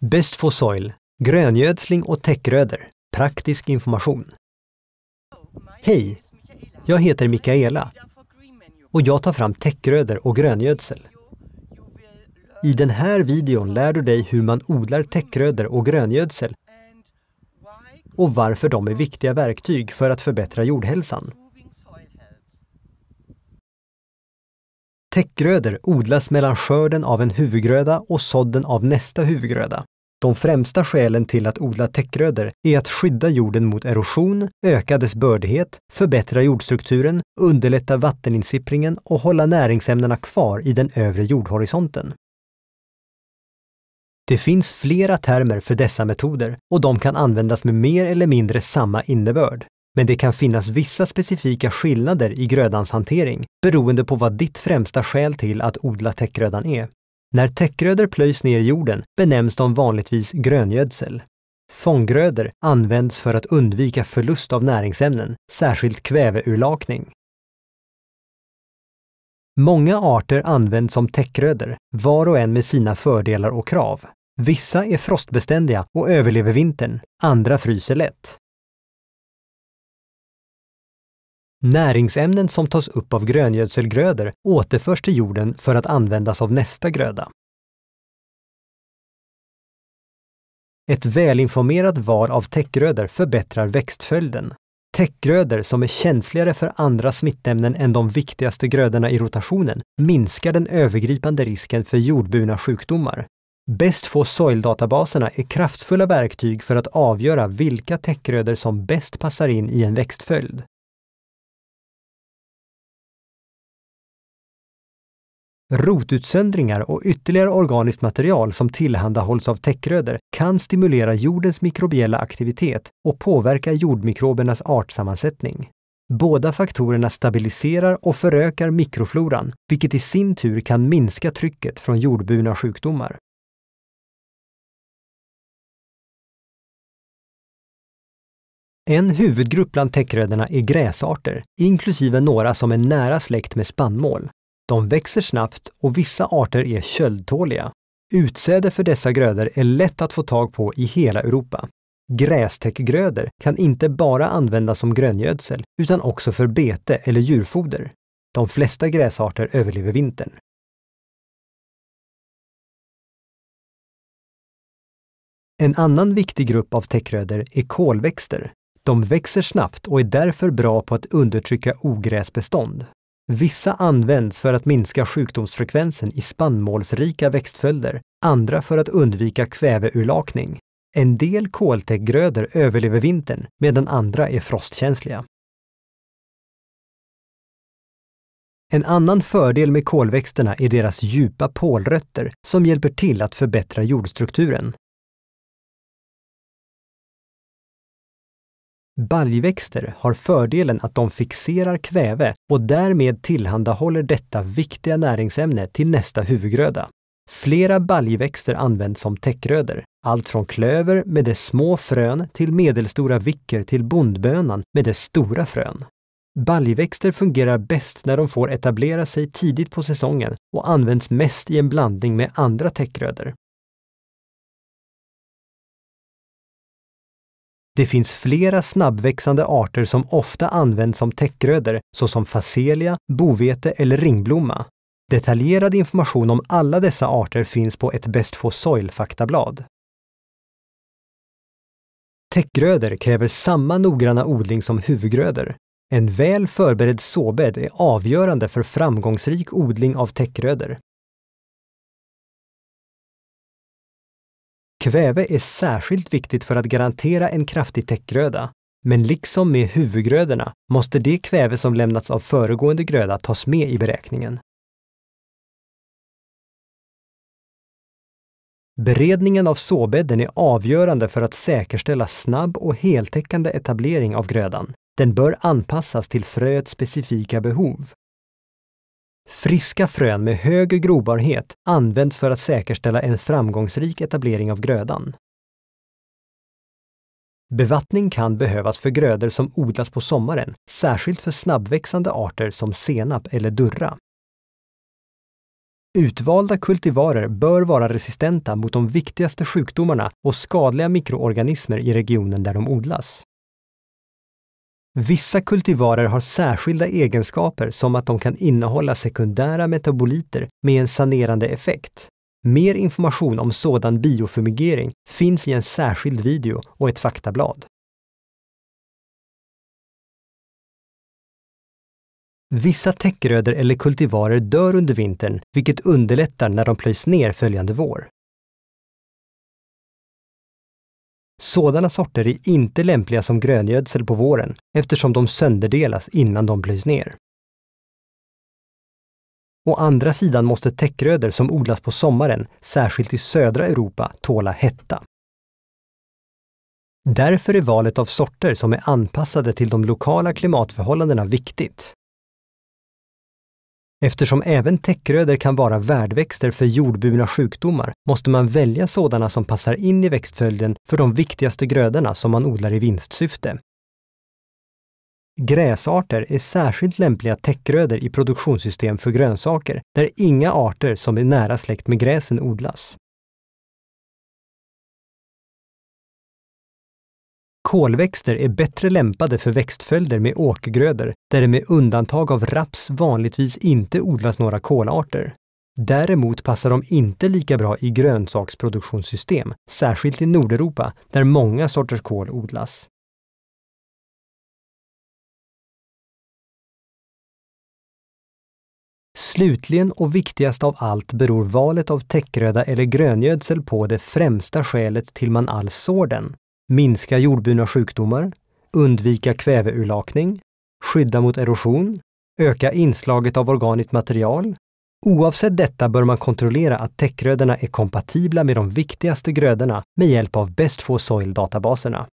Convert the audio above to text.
Best for soil, gröngödsling och täckgrödor. praktisk information. Hej! Jag heter Mikaela och jag tar fram täckgrödor och gröngödsel. I den här videon lär du dig hur man odlar täckgrödor och gröngödsel och varför de är viktiga verktyg för att förbättra jordhälsan. Täckgrödor odlas mellan skörden av en huvudgröda och sådden av nästa huvudgröda. De främsta skälen till att odla täckgrödor är att skydda jorden mot erosion, öka dess bördighet, förbättra jordstrukturen, underlätta vatteninsippringen och hålla näringsämnena kvar i den övre jordhorisonten. Det finns flera termer för dessa metoder och de kan användas med mer eller mindre samma innebörd men det kan finnas vissa specifika skillnader i grödans hantering beroende på vad ditt främsta skäl till att odla täckgrödan är. När täckgrödor plöjs ner i jorden benämns de vanligtvis gröngödsel. Fånggrödor används för att undvika förlust av näringsämnen, särskilt kväveurlakning. Många arter används som täckgrödor, var och en med sina fördelar och krav. Vissa är frostbeständiga och överlever vintern, andra fryser lätt. Näringsämnen som tas upp av gröngödselgrödor återförs till jorden för att användas av nästa gröda. Ett välinformerat val av täckgrödor förbättrar växtföljden. Täckgrödor som är känsligare för andra smittämnen än de viktigaste grödorna i rotationen minskar den övergripande risken för jordburna sjukdomar. Bäst få soildatabaserna är kraftfulla verktyg för att avgöra vilka täckgrödor som bäst passar in i en växtföljd. Rotutsöndringar och ytterligare organiskt material som tillhandahålls av täckrödor kan stimulera jordens mikrobiella aktivitet och påverka jordmikrobernas artsammansättning. Båda faktorerna stabiliserar och förökar mikrofloran, vilket i sin tur kan minska trycket från jordburna sjukdomar. En huvudgrupp bland täckrödorna är gräsarter, inklusive några som är nära släkt med spannmål. De växer snabbt och vissa arter är köldtåliga. Utsäde för dessa grödor är lätt att få tag på i hela Europa. Grästäckgrödor kan inte bara användas som gröngödsel utan också för bete eller djurfoder. De flesta gräsarter överlever vintern. En annan viktig grupp av täckgrödor är kolväxter. De växer snabbt och är därför bra på att undertrycka ogräsbestånd. Vissa används för att minska sjukdomsfrekvensen i spannmålsrika växtföljder, andra för att undvika kväveurlakning. En del koltäckgrödor överlever vintern medan andra är frostkänsliga. En annan fördel med kolväxterna är deras djupa pålrötter som hjälper till att förbättra jordstrukturen. Baljväxter har fördelen att de fixerar kväve och därmed tillhandahåller detta viktiga näringsämne till nästa huvudgröda. Flera baljväxter används som täckgrödor, allt från klöver med dess små frön till medelstora vicker till bondbönan med dess stora frön. Baljväxter fungerar bäst när de får etablera sig tidigt på säsongen och används mest i en blandning med andra täckgrödor. Det finns flera snabbväxande arter som ofta används som täckgrödor såsom facelia, bovete eller ringblomma. Detaljerad information om alla dessa arter finns på ett Best for soil-faktablad. Täckgrödor kräver samma noggranna odling som huvudgrödor. En väl förberedd såbädd är avgörande för framgångsrik odling av täckgrödor. Kväve är särskilt viktigt för att garantera en kraftig täckgröda, men liksom med huvudgrödorna måste det kväve som lämnats av föregående gröda tas med i beräkningen. Beredningen av såbädden är avgörande för att säkerställa snabb och heltäckande etablering av grödan. Den bör anpassas till fröets specifika behov Friska frön med hög grobarhet används för att säkerställa en framgångsrik etablering av grödan. Bevattning kan behövas för grödor som odlas på sommaren, särskilt för snabbväxande arter som senap eller durra. Utvalda kultivarer bör vara resistenta mot de viktigaste sjukdomarna och skadliga mikroorganismer i regionen där de odlas. Vissa kultivarer har särskilda egenskaper som att de kan innehålla sekundära metaboliter med en sanerande effekt. Mer information om sådan biofumigering finns i en särskild video och ett faktablad. Vissa täckgrödor eller kultivarer dör under vintern, vilket underlättar när de plöjs ner följande vår. Sådana sorter är inte lämpliga som gröngödsel på våren eftersom de sönderdelas innan de plöjs ner. Å andra sidan måste täckgrödor som odlas på sommaren, särskilt i södra Europa, tåla hetta. Därför är valet av sorter som är anpassade till de lokala klimatförhållandena viktigt. Eftersom även täckgrödor kan vara värdväxter för jordburna sjukdomar måste man välja sådana som passar in i växtföljden för de viktigaste grödorna som man odlar i vinstsyfte. Gräsarter är särskilt lämpliga täckgrödor i produktionssystem för grönsaker, där inga arter som är nära släkt med gräsen odlas. Kolväxter är bättre lämpade för växtföljder med åkergrödor där det med undantag av raps vanligtvis inte odlas några kolarter. Däremot passar de inte lika bra i grönsaksproduktionssystem, särskilt i Nordeuropa där många sorters kål odlas. Slutligen och viktigast av allt beror valet av täckröda eller gröngödsel på det främsta skälet till man alls sår den, minska jordburna sjukdomar, undvika kväveurlakning, skydda mot erosion, öka inslaget av organiskt material. Oavsett detta bör man kontrollera att täckgrödorna är kompatibla med de viktigaste grödorna med hjälp av Best for soil-databaserna.